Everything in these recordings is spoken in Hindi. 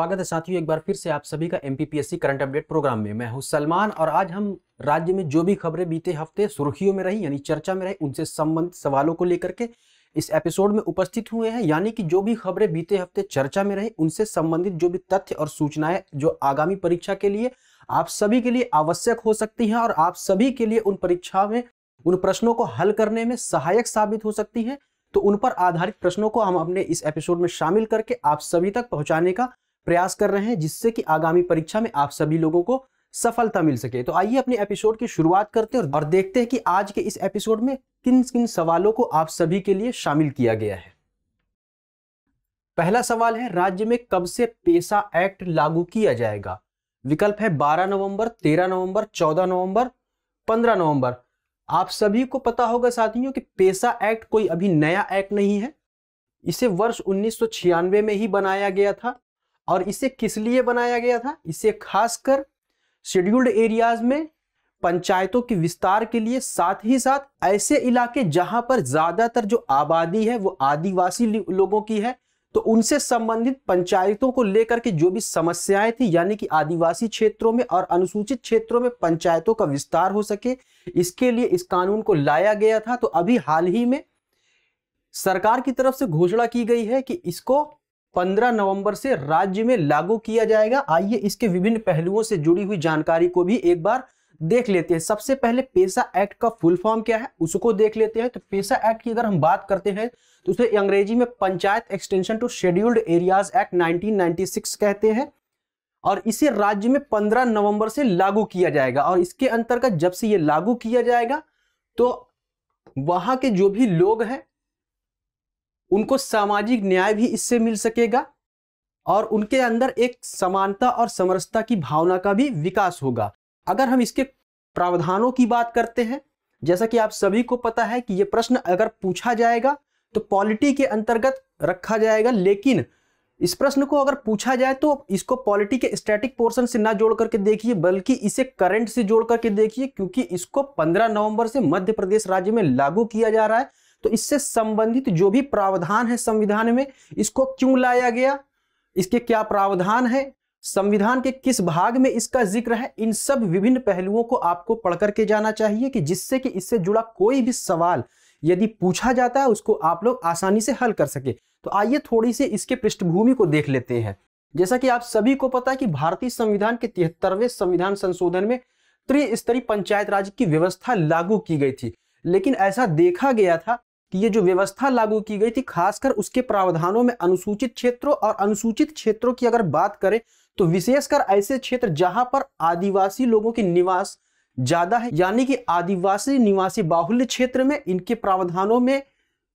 स्वागत है साथियों एक बार फिर से आप सभी का एमपीपीएससी करंट अपडेट प्रोग्राम में मैं हूं सलमान और आज हम राज्य में जो भी खबरें बीते हफ्ते सुर्खियों में रही यानी चर्चा में रही उनसे संबंधित सवालों को लेकर के इस एपिसोड में उपस्थित हुए हैं यानी कि जो भी खबरें बीते हफ्ते चर्चा में रही उनसे संबंधित जो भी तथ्य और सूचनाएं जो आगामी परीक्षा के लिए आप सभी के लिए आवश्यक हो सकती हैं और आप सभी के लिए उन परीक्षा में उन प्रश्नों को हल करने में सहायक साबित हो सकती है तो उन पर आधारित प्रश्नों को हम अपने इस एपिसोड में शामिल करके आप सभी तक पहुंचाने का प्रयास कर रहे हैं जिससे कि आगामी परीक्षा में आप सभी लोगों को सफलता मिल सके तो आइए अपने एपिसोड की शुरुआत करते हैं और देखते हैं कि आज के इस एपिसोड में किन किन सवालों को आप सभी के लिए शामिल किया गया है पहला सवाल है राज्य में कब से पेशा एक्ट लागू किया जाएगा विकल्प है 12 नवंबर 13 नवंबर 14 नवंबर 15 नवंबर आप सभी को पता होगा साथियों कि पेशा एक्ट कोई अभी नया एक्ट नहीं है इसे वर्ष उन्नीस में ही बनाया गया था और इसे किस लिए बनाया गया था इसे खासकर शेड्यूल्ड एरियाज में पंचायतों के विस्तार के लिए साथ ही साथ ऐसे इलाके जहां पर ज्यादातर जो आबादी है वो आदिवासी लोगों की है तो उनसे संबंधित पंचायतों को लेकर के जो भी समस्याएं थी यानी कि आदिवासी क्षेत्रों में और अनुसूचित क्षेत्रों में पंचायतों का विस्तार हो सके इसके लिए इस कानून को लाया गया था तो अभी हाल ही में सरकार की तरफ से घोषणा की गई है कि इसको 15 नवंबर से राज्य में लागू किया जाएगा आइए इसके विभिन्न पहलुओं से जुड़ी हुई जानकारी को भी एक बार देख लेते हैं सबसे पहले पेशा एक्ट का फुल फॉर्म क्या है उसको देख लेते हैं तो पेशा एक्ट की अगर हम बात करते हैं तो उसे अंग्रेजी में panchayat extension to scheduled areas act 1996 कहते हैं और इसे राज्य में 15 नवंबर से लागू किया जाएगा और इसके अंतर्गत जब से ये लागू किया जाएगा तो वहां के जो भी लोग हैं उनको सामाजिक न्याय भी इससे मिल सकेगा और उनके अंदर एक समानता और समरसता की भावना का भी विकास होगा अगर हम इसके प्रावधानों की बात करते हैं जैसा कि आप सभी को पता है कि ये प्रश्न अगर पूछा जाएगा तो पॉलिटी के अंतर्गत रखा जाएगा लेकिन इस प्रश्न को अगर पूछा जाए तो इसको पॉलिटी के स्टैटिक पोर्शन से ना जोड़ करके देखिए बल्कि इसे करंट से जोड़ करके देखिए क्योंकि इसको 15 नवंबर से मध्य प्रदेश राज्य में लागू किया जा रहा है तो इससे संबंधित जो भी प्रावधान है संविधान में इसको क्यों लाया गया इसके क्या प्रावधान है संविधान के किस भाग में इसका जिक्र है इन सब विभिन्न पहलुओं को आपको पढ़ करके जाना चाहिए कि जिससे कि इससे जुड़ा कोई भी सवाल यदि पूछा जाता है उसको आप लोग आसानी से हल कर सके तो आइए थोड़ी सी इसके पृष्ठभूमि को देख लेते हैं जैसा कि आप सभी को पता है कि भारतीय संविधान के तिहत्तरवें संविधान संशोधन में त्रिस्तरीय पंचायत राज की व्यवस्था लागू की गई थी लेकिन ऐसा देखा गया था कि ये जो व्यवस्था लागू की गई थी खासकर उसके प्रावधानों में अनुसूचित क्षेत्रों और अनुसूचित क्षेत्रों की अगर बात करें तो विशेषकर ऐसे क्षेत्र जहां पर आदिवासी लोगों के निवास ज्यादा है यानी कि आदिवासी निवासी बाहुल्य क्षेत्र में इनके प्रावधानों में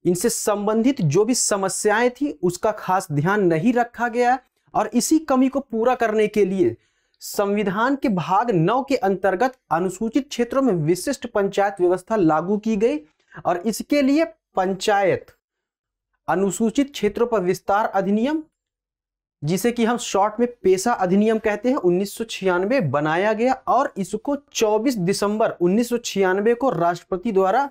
इनसे संबंधित जो भी समस्याएं थी उसका खास ध्यान नहीं रखा गया और इसी कमी को पूरा करने के लिए संविधान के भाग नौ के अंतर्गत अनुसूचित क्षेत्रों में विशिष्ट पंचायत व्यवस्था लागू की गई और इसके लिए पंचायत अनुसूचित क्षेत्रों पर विस्तार अधिनियम जिसे कि हम शॉर्ट में पेशा अधिनियम कहते हैं उन्नीस बनाया गया और इसको 24 दिसंबर उन्नीस को राष्ट्रपति द्वारा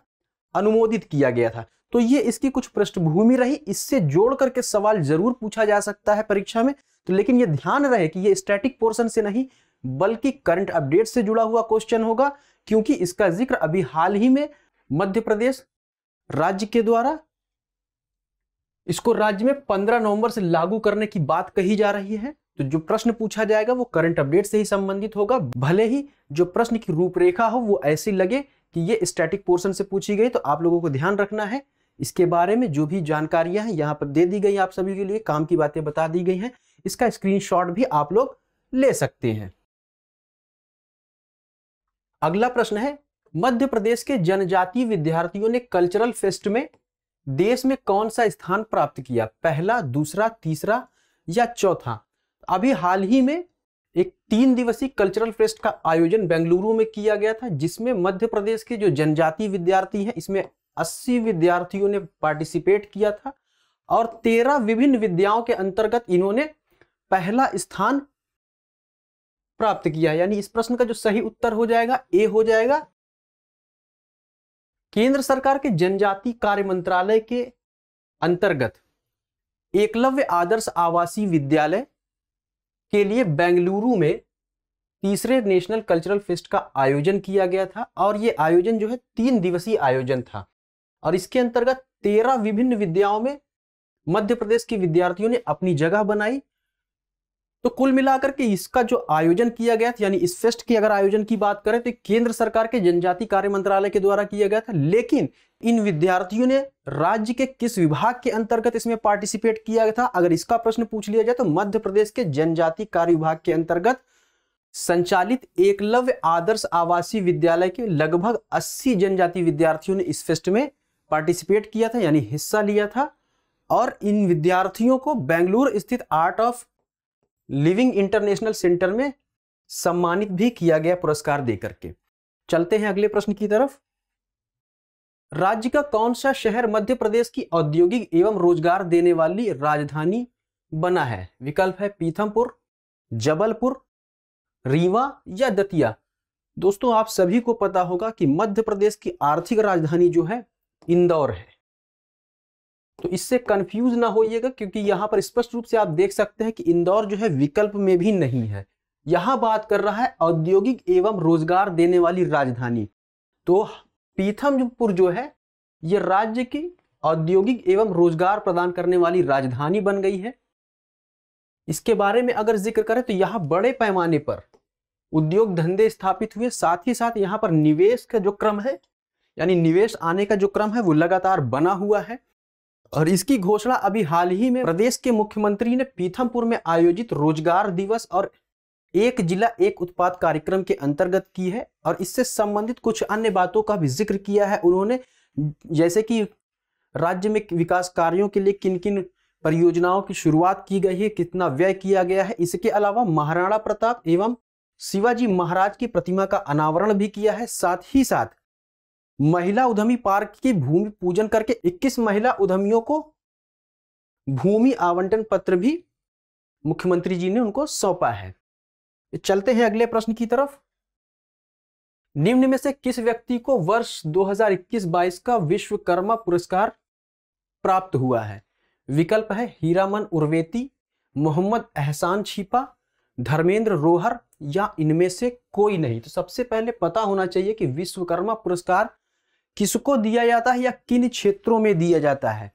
अनुमोदित किया गया था तो ये इसकी कुछ पृष्ठभूमि रही इससे जोड़ करके सवाल जरूर पूछा जा सकता है परीक्षा में तो लेकिन ये ध्यान रहे कि ये स्टैटिक पोर्शन से नहीं बल्कि करंट अपडेट से जुड़ा हुआ क्वेश्चन होगा क्योंकि इसका जिक्र अभी हाल ही में मध्य प्रदेश राज्य के द्वारा इसको राज्य में 15 नवंबर से लागू करने की बात कही जा रही है तो जो प्रश्न पूछा जाएगा वो करंट अपडेट से ही संबंधित होगा भले ही जो प्रश्न की रूपरेखा हो वो ऐसी लगे कि ये स्टैटिक पोर्शन से पूछी गई तो आप लोगों को ध्यान रखना है इसके बारे में जो भी जानकारियां हैं यहाँ पर दे दी गई आप सभी के लिए काम की बातें बता दी गई हैं इसका स्क्रीनशॉट भी आप लोग ले सकते हैं अगला प्रश्न है मध्य प्रदेश के जनजातीय विद्यार्थियों ने कल्चरल फेस्ट में देश में कौन सा स्थान प्राप्त किया पहला दूसरा तीसरा या चौथा अभी हाल ही में एक तीन दिवसीय कल्चरल फेस्ट का आयोजन बेंगलुरु में किया गया था जिसमें मध्य प्रदेश के जो जनजातीय विद्यार्थी हैं इसमें 80 विद्यार्थियों ने पार्टिसिपेट किया था और तेरह विभिन्न विद्याओं के अंतर्गत इन्होंने पहला स्थान प्राप्त किया यानी इस प्रश्न का जो सही उत्तर हो जाएगा ए हो जाएगा केंद्र सरकार के जनजाति कार्य मंत्रालय के अंतर्गत एकलव्य आदर्श आवासीय विद्यालय के लिए बेंगलुरु में तीसरे नेशनल कल्चरल फेस्ट का आयोजन किया गया था और ये आयोजन जो है तीन दिवसीय आयोजन था और इसके अंतर्गत तेरह विभिन्न विद्याओं में मध्य प्रदेश के विद्यार्थियों ने अपनी जगह बनाई तो कुल मिलाकर के इसका जो आयोजन किया गया था यानी इस फेस्ट की अगर आयोजन की बात करें तो केंद्र सरकार के जनजाति कार्य मंत्रालय के द्वारा किया गया था लेकिन इन विद्यार्थियों ने राज्य के किस विभाग के अंतर्गत इसमें पार्टिसिपेट किया गया था अगर इसका प्रश्न पूछ लिया जाए तो मध्य प्रदेश के जनजाति कार्य विभाग के अंतर्गत संचालित एकलव्य आदर्श आवासीय विद्यालय के लगभग अस्सी जनजाति विद्यार्थियों ने इस फेस्ट में पार्टिसिपेट किया था यानी हिस्सा लिया था और इन विद्यार्थियों को बेंगलुरु स्थित Art of Living International Centre में सम्मानित भी किया गया पुरस्कार देकर के चलते हैं अगले प्रश्न की तरफ राज्य का कौन सा शहर मध्य प्रदेश की औद्योगिक एवं रोजगार देने वाली राजधानी बना है विकल्प है पीथमपुर जबलपुर रीवा या दतिया दोस्तों आप सभी को पता होगा कि मध्य प्रदेश की आर्थिक राजधानी जो है इंदौर है तो इससे कंफ्यूज ना होइएगा क्योंकि यहाँ पर स्पष्ट रूप से आप देख सकते हैं कि इंदौर जो है विकल्प में भी नहीं है यहाँ बात कर रहा है औद्योगिक एवं रोजगार देने वाली राजधानी तो पीथमपुर जो है ये राज्य की औद्योगिक एवं रोजगार प्रदान करने वाली राजधानी बन गई है इसके बारे में अगर जिक्र करें तो यहाँ बड़े पैमाने पर उद्योग धंधे स्थापित हुए साथ ही साथ यहाँ पर निवेश का जो क्रम है यानी निवेश आने का जो क्रम है वो लगातार बना हुआ है और इसकी घोषणा अभी हाल ही में प्रदेश के मुख्यमंत्री ने पीथमपुर में आयोजित रोजगार दिवस और एक जिला एक उत्पाद कार्यक्रम के अंतर्गत की है और इससे संबंधित कुछ अन्य बातों का भी जिक्र किया है उन्होंने जैसे कि राज्य में विकास कार्यों के लिए किन किन परियोजनाओं की शुरुआत की गई है कितना व्यय किया गया है इसके अलावा महाराणा प्रताप एवं शिवाजी महाराज की प्रतिमा का अनावरण भी किया है साथ ही साथ महिला उद्यमी पार्क की भूमि पूजन करके 21 महिला उद्यमियों को भूमि आवंटन पत्र भी मुख्यमंत्री जी ने उनको सौंपा है चलते हैं अगले प्रश्न की तरफ निम्न में से किस व्यक्ति को वर्ष 2021-22 का विश्वकर्मा पुरस्कार प्राप्त हुआ है विकल्प है हीरामन उर्वेती मोहम्मद एहसान छिपा धर्मेंद्र रोहर या इनमें से कोई नहीं तो सबसे पहले पता होना चाहिए कि विश्वकर्मा पुरस्कार किसको दिया जाता है या किन क्षेत्रों में दिया जाता है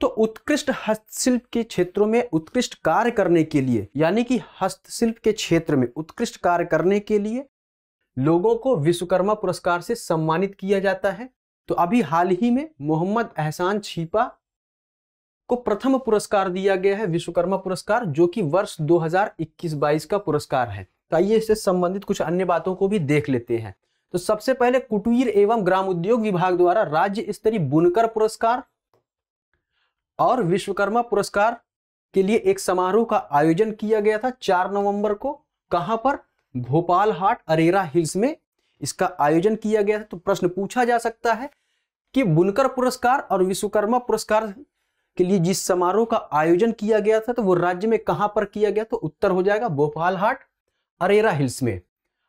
तो उत्कृष्ट हस्तशिल्प के क्षेत्रों में उत्कृष्ट कार्य करने के लिए यानी कि हस्तशिल्प के क्षेत्र में उत्कृष्ट कार्य करने के लिए लोगों को विश्वकर्मा पुरस्कार से सम्मानित किया जाता है तो अभी हाल ही में मोहम्मद एहसान छीपा को प्रथम पुरस्कार दिया गया है विश्वकर्मा पुरस्कार जो कि वर्ष 2021-22 का पुरस्कार है तो आइए इससे संबंधित कुछ अन्य बातों को भी देख लेते हैं तो सबसे पहले कुटीर एवं ग्राम उद्योग विभाग द्वारा राज्य स्तरीय बुनकर पुरस्कार और विश्वकर्मा पुरस्कार के लिए एक समारोह का आयोजन किया गया था चार नवंबर को कहां पर भोपाल हाट अरेरा हिल्स में इसका आयोजन किया गया था तो प्रश्न पूछा जा सकता है कि बुनकर पुरस्कार और विश्वकर्मा पुरस्कार के लिए जिस समारोह का आयोजन किया गया था तो वो राज्य में कहां पर किया गया तो उत्तर हो जाएगा भोपाल हाट अरेरा हिल्स में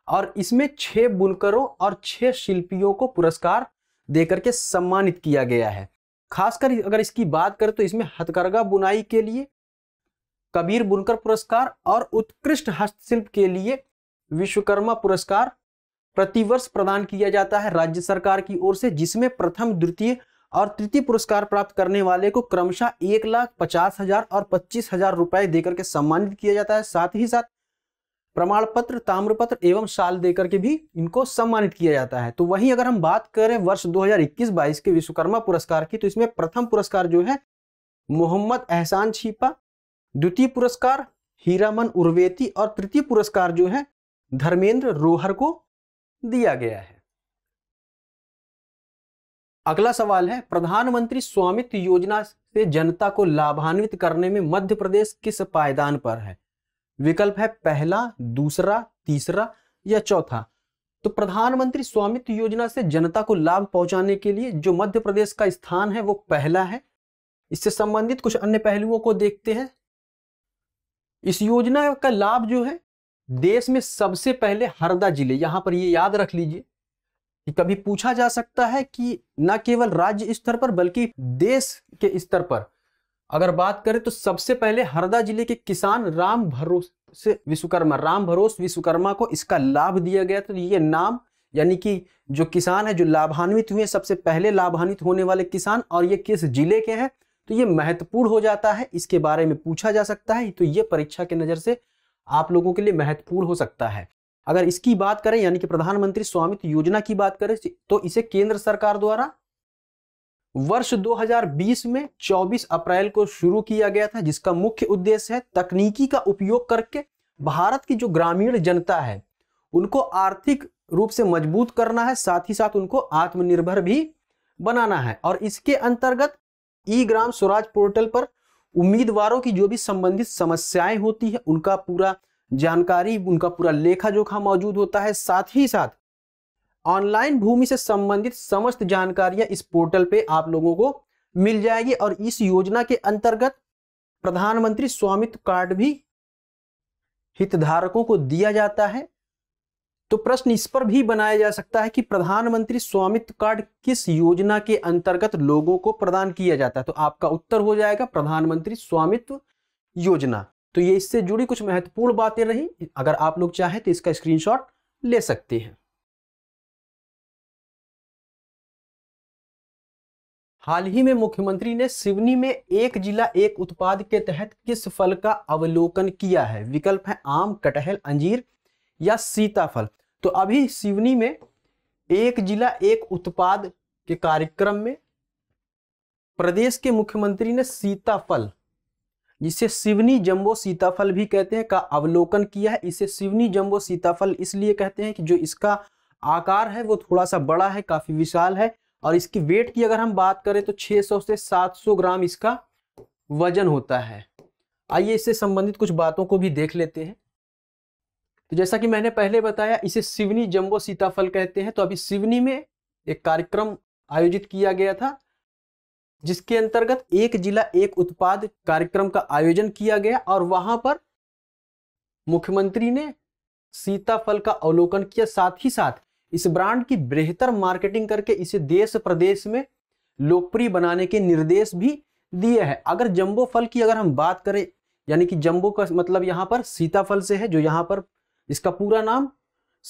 और इसमें छह बुनकरों और छह शिल्पियों को पुरस्कार देकर के सम्मानित किया गया है खासकर अगर इसकी बात करें तो इसमें हथकरघा बुनाई के लिए कबीर बुनकर पुरस्कार और उत्कृष्ट हस्तशिल्प के लिए विश्वकर्मा पुरस्कार प्रतिवर्ष प्रदान किया जाता है राज्य सरकार की ओर से जिसमें प्रथम द्वितीय और तृतीय पुरस्कार प्राप्त करने वाले को क्रमशः एक लाख पचास हजार और पच्चीस हजार रुपए देकर के सम्मानित किया जाता है साथ ही साथ प्रमाण पत्र ताम्रपत्र एवं साल देकर के भी इनको सम्मानित किया जाता है तो वहीं अगर हम बात करें वर्ष 2021-22 के विश्वकर्मा पुरस्कार की तो इसमें प्रथम पुरस्कार जो है मोहम्मद एहसान छिपा द्वितीय पुरस्कार हीरामन उर्वेती और तृतीय पुरस्कार जो है धर्मेंद्र रोहर को दिया गया है अगला सवाल है प्रधानमंत्री स्वामित्व योजना से जनता को लाभान्वित करने में मध्य प्रदेश किस पायदान पर है विकल्प है पहला दूसरा तीसरा या चौथा तो प्रधानमंत्री स्वामित्व योजना से जनता को लाभ पहुंचाने के लिए जो मध्य प्रदेश का स्थान है वो पहला है इससे संबंधित कुछ अन्य पहलुओं को देखते हैं इस योजना का लाभ जो है देश में सबसे पहले हरदा जिले यहां पर ये याद रख लीजिए कि कभी पूछा जा सकता है कि न केवल राज्य स्तर पर बल्कि देश के स्तर पर अगर बात करें तो सबसे पहले हरदा जिले के किसान राम भरोस से विश्वकर्मा राम भरोस विश्वकर्मा को इसका लाभ दिया गया तो ये नाम यानी कि जो किसान है जो लाभान्वित हुए सबसे पहले लाभान्वित होने वाले किसान और ये किस जिले के हैं तो ये महत्वपूर्ण हो जाता है इसके बारे में पूछा जा सकता है तो ये परीक्षा के नज़र से आप लोगों के लिए महत्वपूर्ण हो सकता है अगर इसकी बात करें यानी कि प्रधानमंत्री स्वामित्व योजना की बात करें तो इसे केंद्र सरकार द्वारा वर्ष 2020 में 24 अप्रैल को शुरू किया गया था जिसका मुख्य उद्देश्य है तकनीकी का उपयोग करके भारत की जो ग्रामीण जनता है उनको आर्थिक रूप से मजबूत करना है साथ ही साथ उनको आत्मनिर्भर भी बनाना है और इसके अंतर्गत ई ग्राम स्वराज पोर्टल पर उम्मीदवारों की जो भी संबंधित समस्याएं होती है उनका पूरा जानकारी उनका पूरा लेखा जोखा मौजूद होता है साथ ही साथ ऑनलाइन भूमि से संबंधित समस्त जानकारियां इस पोर्टल पे आप लोगों को मिल जाएगी और इस योजना के अंतर्गत प्रधानमंत्री स्वामित्व कार्ड भी हितधारकों को दिया जाता है तो प्रश्न इस पर भी बनाया जा सकता है कि प्रधानमंत्री स्वामित्व कार्ड किस योजना के अंतर्गत लोगों को प्रदान किया जाता है तो आपका उत्तर हो जाएगा प्रधानमंत्री स्वामित्व योजना तो ये इससे जुड़ी कुछ महत्वपूर्ण बातें रही अगर आप लोग चाहें तो इसका स्क्रीनशॉट ले सकते हैं हाल ही में मुख्यमंत्री ने सिवनी में एक जिला एक उत्पाद के तहत किस फल का अवलोकन किया है विकल्प है आम कटहल अंजीर या सीताफल तो अभी सिवनी में एक जिला एक उत्पाद के कार्यक्रम में प्रदेश के मुख्यमंत्री ने सीताफल जिसे सिवनी जंबो सीताफल भी कहते हैं का अवलोकन किया है इसे सिवनी जंबो सीताफल इसलिए कहते हैं कि जो इसका आकार है वो थोड़ा सा बड़ा है काफी विशाल है और इसकी वेट की अगर हम बात करें तो 600 से 700 ग्राम इसका वजन होता है आइए इससे संबंधित कुछ बातों को भी देख लेते हैं तो जैसा कि मैंने पहले बताया इसे सिवनी जम्बो सीताफल कहते हैं तो अभी सिवनी में एक कार्यक्रम आयोजित किया गया था जिसके अंतर्गत एक जिला एक उत्पाद कार्यक्रम का आयोजन किया गया और वहां पर मुख्यमंत्री ने सीताफल का अवलोकन किया साथ ही साथ इस ब्रांड की बेहतर मार्केटिंग करके इसे देश प्रदेश में लोकप्रिय बनाने के निर्देश भी दिए हैं अगर जम्बो फल की अगर हम बात करें यानी कि जम्बो का मतलब यहाँ पर सीताफल से है जो यहाँ पर इसका पूरा नाम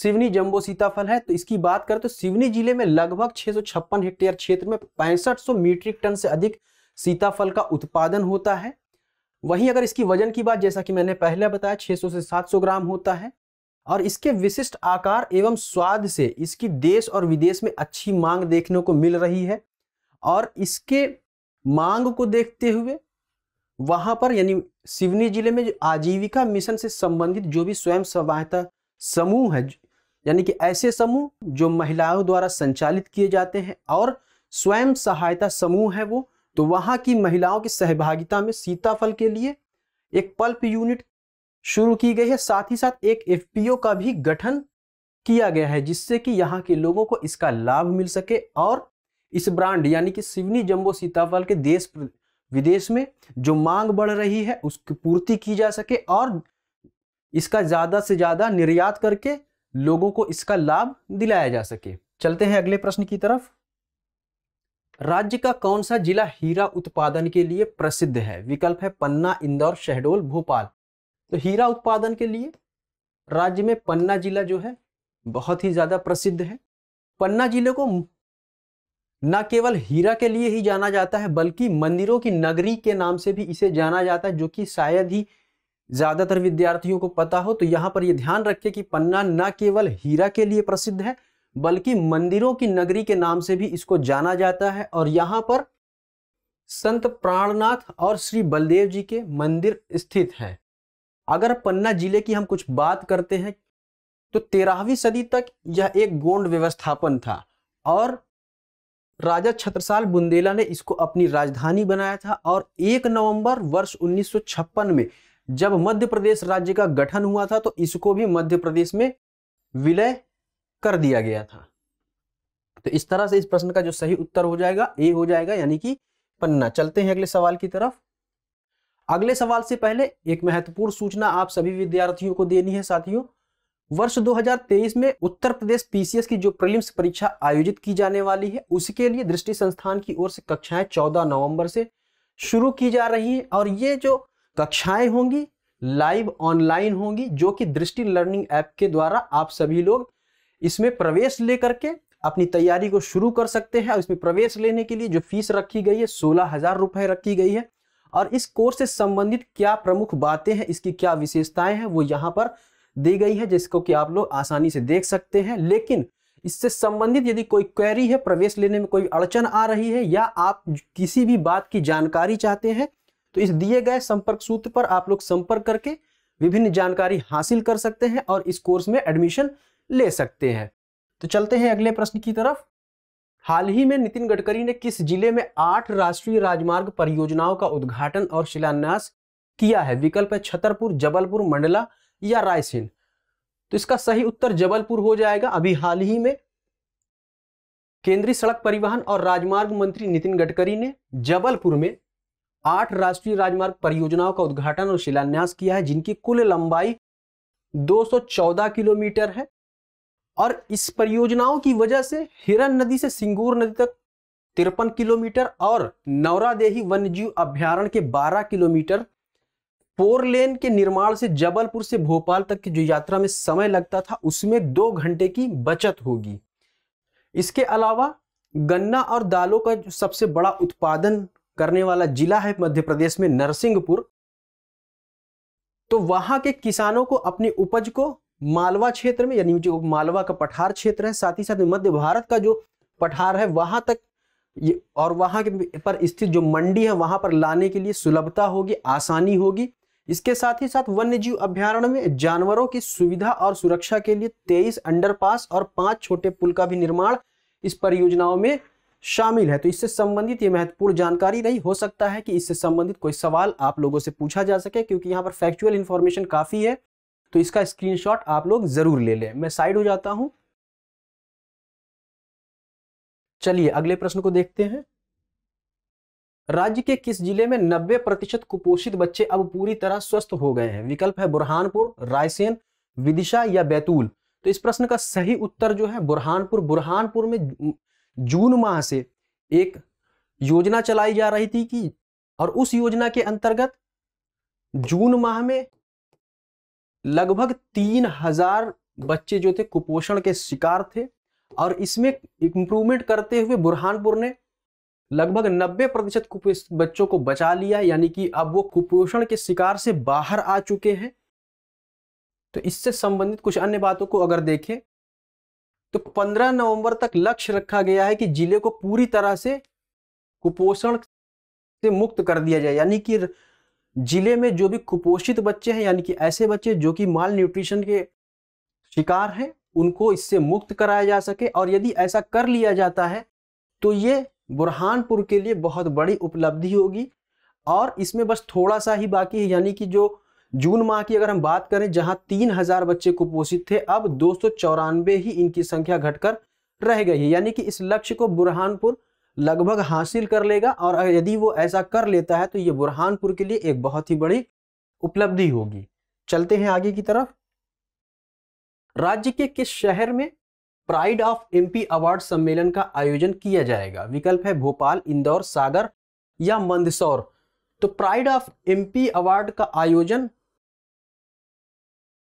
सिवनी जम्बो सीताफल है तो इसकी बात करें तो सिवनी जिले में लगभग छः हेक्टेयर क्षेत्र में पैंसठ मीट्रिक टन से अधिक सीताफल का उत्पादन होता है वहीं अगर इसकी वजन की बात जैसा कि मैंने पहले बताया 600 से 700 ग्राम होता है और इसके विशिष्ट आकार एवं स्वाद से इसकी देश और विदेश में अच्छी मांग देखने को मिल रही है और इसके मांग को देखते हुए वहाँ पर यानी सिवनी जिले में जो आजीविका मिशन से संबंधित जो भी स्वयं सहायता समूह है यानी कि ऐसे समूह जो महिलाओं द्वारा संचालित किए जाते हैं और स्वयं सहायता समूह है वो तो वहाँ की महिलाओं की सहभागिता में सीताफल के लिए एक पल्प यूनिट शुरू की गई है साथ ही साथ एक एफपीओ का भी गठन किया गया है जिससे कि यहाँ के लोगों को इसका लाभ मिल सके और इस ब्रांड यानी कि सिवनी जम्बो सीताफल के देश विदेश में जो मांग बढ़ रही है उसकी पूर्ति की जा सके और इसका ज़्यादा से ज़्यादा निर्यात करके लोगों को इसका लाभ दिलाया जा सके चलते हैं अगले प्रश्न की तरफ राज्य का कौन सा जिला हीरा उत्पादन के लिए प्रसिद्ध है विकल्प है पन्ना इंदौर शहडोल भोपाल तो हीरा उत्पादन के लिए राज्य में पन्ना जिला जो है बहुत ही ज़्यादा प्रसिद्ध है पन्ना जिले को न केवल हीरा के लिए ही जाना जाता है बल्कि मंदिरों की नगरी के नाम से भी इसे जाना जाता है जो कि शायद ही ज़्यादातर विद्यार्थियों को पता हो तो यहाँ पर यह ध्यान रखे कि पन्ना न केवल हीरा के लिए प्रसिद्ध है बल्कि मंदिरों की नगरी के नाम से भी इसको जाना जाता है और यहाँ पर संत प्राणनाथ और श्री बलदेव जी के मंदिर स्थित हैं अगर पन्ना जिले की हम कुछ बात करते हैं तो तेरहवीं सदी तक यह एक गोंड व्यवस्थापन था और राजा छत्रसाल बुंदेला ने इसको अपनी राजधानी बनाया था और 1 नवंबर वर्ष 1956 में जब मध्य प्रदेश राज्य का गठन हुआ था तो इसको भी मध्य प्रदेश में विलय कर दिया गया था तो इस तरह से इस प्रश्न का जो सही उत्तर हो जाएगा ए हो जाएगा यानी कि पन्ना चलते हैं अगले सवाल की तरफ अगले सवाल से पहले एक महत्वपूर्ण सूचना आप सभी विद्यार्थियों को देनी है साथियों वर्ष 2023 में उत्तर प्रदेश पीसीएस की जो प्रीलिम्स परीक्षा आयोजित की जाने वाली है उसके लिए दृष्टि संस्थान की ओर से कक्षाएं 14 नवंबर से शुरू की जा रही हैं और ये जो कक्षाएं होंगी लाइव ऑनलाइन होंगी जो कि दृष्टि लर्निंग ऐप के द्वारा आप सभी लोग इसमें प्रवेश लेकर के अपनी तैयारी को शुरू कर सकते हैं इसमें प्रवेश लेने के लिए जो फीस रखी गई है सोलह हजार रखी गई है और इस कोर्स से संबंधित क्या प्रमुख बातें हैं इसकी क्या विशेषताएं हैं वो यहाँ पर दी गई है जिसको कि आप लोग आसानी से देख सकते हैं लेकिन इससे संबंधित यदि कोई क्वेरी है प्रवेश लेने में कोई अड़चन आ रही है या आप किसी भी बात की जानकारी चाहते हैं तो इस दिए गए संपर्क सूत्र पर आप लोग संपर्क करके विभिन्न जानकारी हासिल कर सकते हैं और इस कोर्स में एडमिशन ले सकते हैं तो चलते हैं अगले प्रश्न की तरफ हाल ही में नितिन गडकरी ने किस जिले में आठ राष्ट्रीय राजमार्ग परियोजनाओं का उद्घाटन और शिलान्यास किया है विकल्प है छतरपुर जबलपुर मंडला या रायसेन तो इसका सही उत्तर जबलपुर हो जाएगा अभी हाल ही में केंद्रीय सड़क परिवहन और राजमार्ग मंत्री नितिन गडकरी ने जबलपुर में आठ राष्ट्रीय राजमार्ग परियोजनाओं का उद्घाटन और शिलान्यास किया है जिनकी कुल लंबाई 214 किलोमीटर है और इस परियोजनाओं की वजह से हिरन नदी से सिंगूर नदी तक तिरपन किलोमीटर और वन्य वन्यजीव अभ्यारण्य के 12 किलोमीटर फोर लेन के निर्माण से जबलपुर से भोपाल तक की जो यात्रा में समय लगता था उसमें दो घंटे की बचत होगी इसके अलावा गन्ना और दालों का जो सबसे बड़ा उत्पादन करने वाला जिला है मध्य प्रदेश में नरसिंहपुर तो वहां के किसानों को अपनी उपज को मालवा क्षेत्र में यानी जो मालवा का पठार क्षेत्र है साथ ही साथ मध्य भारत का जो पठार है वहां तक और वहां के पर स्थित जो मंडी है वहां पर लाने के लिए सुलभता होगी आसानी होगी इसके साथ ही साथ वन्य जीव अभ्यारण्य में जानवरों की सुविधा और सुरक्षा के लिए तेईस अंडरपास और पांच छोटे पुल का भी निर्माण इस परियोजनाओं में शामिल है तो इससे संबंधित ये महत्वपूर्ण जानकारी रही हो सकता है कि इससे संबंधित कोई सवाल आप लोगों से पूछा जा सके क्योंकि यहाँ पर फैक्चुअल इन्फॉर्मेशन काफी है तो इसका स्क्रीनशॉट आप लोग ज़रूर ले लें मैं साइड हो जाता हूं चलिए अगले प्रश्न को देखते हैं राज्य के किस जिले में 90 प्रतिशत कुपोषित बच्चे अब पूरी तरह स्वस्थ हो गए हैं विकल्प है बुरहानपुर रायसेन विदिशा या बैतूल तो इस प्रश्न का सही उत्तर जो है बुरहानपुर बुरहानपुर में जून माह से एक योजना चलाई जा रही थी कि और उस योजना के अंतर्गत जून माह में लगभग तीन हजार बच्चे जो थे कुपोषण के शिकार थे और इसमें इम्प्रूवमेंट करते हुए बुरहानपुर ने लगभग 90 प्रतिशत बच्चों को बचा लिया यानी कि अब वो कुपोषण के शिकार से बाहर आ चुके हैं तो इससे संबंधित कुछ अन्य बातों को अगर देखें तो 15 नवंबर तक लक्ष्य रखा गया है कि जिले को पूरी तरह से कुपोषण से मुक्त कर दिया जाए यानी कि जिले में जो भी कुपोषित बच्चे हैं यानी कि ऐसे बच्चे जो कि माल न्यूट्रिशन के शिकार हैं उनको इससे मुक्त कराया जा सके और यदि ऐसा कर लिया जाता है तो ये बुरहानपुर के लिए बहुत बड़ी उपलब्धि होगी और इसमें बस थोड़ा सा ही बाकी है यानी कि जो जून माह की अगर हम बात करें जहां तीन हजार बच्चे कुपोषित थे अब दो ही इनकी संख्या घटकर रह गई है यानी कि इस लक्ष्य को बुरहानपुर लगभग हासिल कर लेगा और यदि वो ऐसा कर लेता है तो ये बुरहानपुर के लिए एक बहुत ही बड़ी उपलब्धि होगी चलते हैं आगे की तरफ राज्य के किस शहर में प्राइड ऑफ एमपी अवार्ड सम्मेलन का आयोजन किया जाएगा विकल्प है भोपाल इंदौर सागर या मंदसौर तो प्राइड ऑफ एमपी अवार्ड का आयोजन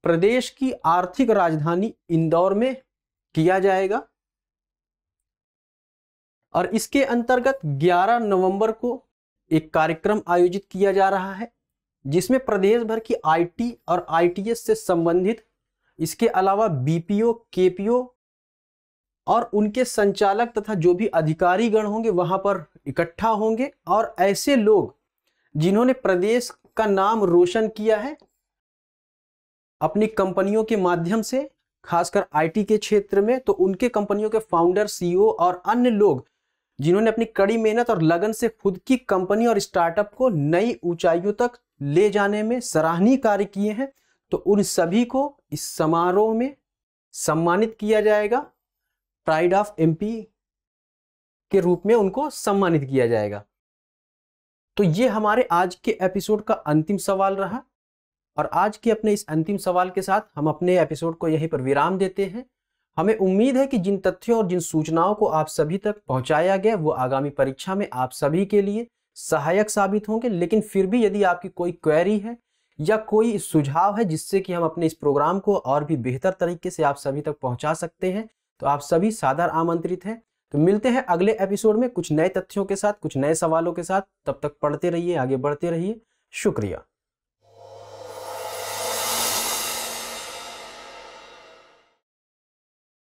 प्रदेश की आर्थिक राजधानी इंदौर में किया जाएगा और इसके अंतर्गत 11 नवंबर को एक कार्यक्रम आयोजित किया जा रहा है जिसमें प्रदेश भर की आईटी और आईटीएस से संबंधित इसके अलावा बीपीओ केपीओ और उनके संचालक तथा जो भी अधिकारीगण होंगे वहां पर इकट्ठा होंगे और ऐसे लोग जिन्होंने प्रदेश का नाम रोशन किया है अपनी कंपनियों के माध्यम से खासकर आईटी के क्षेत्र में तो उनके कंपनियों के फाउंडर सीईओ और अन्य लोग जिन्होंने अपनी कड़ी मेहनत और लगन से खुद की कंपनी और स्टार्टअप को नई ऊंचाइयों तक ले जाने में सराहनीय कार्य किए हैं तो उन सभी को इस समारोह में सम्मानित किया जाएगा प्राइड ऑफ एमपी के रूप में उनको सम्मानित किया जाएगा तो ये हमारे आज के एपिसोड का अंतिम सवाल रहा और आज के अपने इस अंतिम सवाल के साथ हम अपने एपिसोड को यहीं पर विराम देते हैं हमें उम्मीद है कि जिन तथ्यों और जिन सूचनाओं को आप सभी तक पहुंचाया गया वो आगामी परीक्षा में आप सभी के लिए सहायक साबित होंगे लेकिन फिर भी यदि आपकी कोई क्वेरी है या कोई सुझाव है जिससे कि हम अपने इस प्रोग्राम को और भी बेहतर तरीके से आप सभी तक पहुंचा सकते हैं तो आप सभी साधार आमंत्रित हैं तो मिलते हैं अगले एपिसोड में कुछ नए तथ्यों के साथ कुछ नए सवालों के साथ तब तक पढ़ते रहिए आगे बढ़ते रहिए शुक्रिया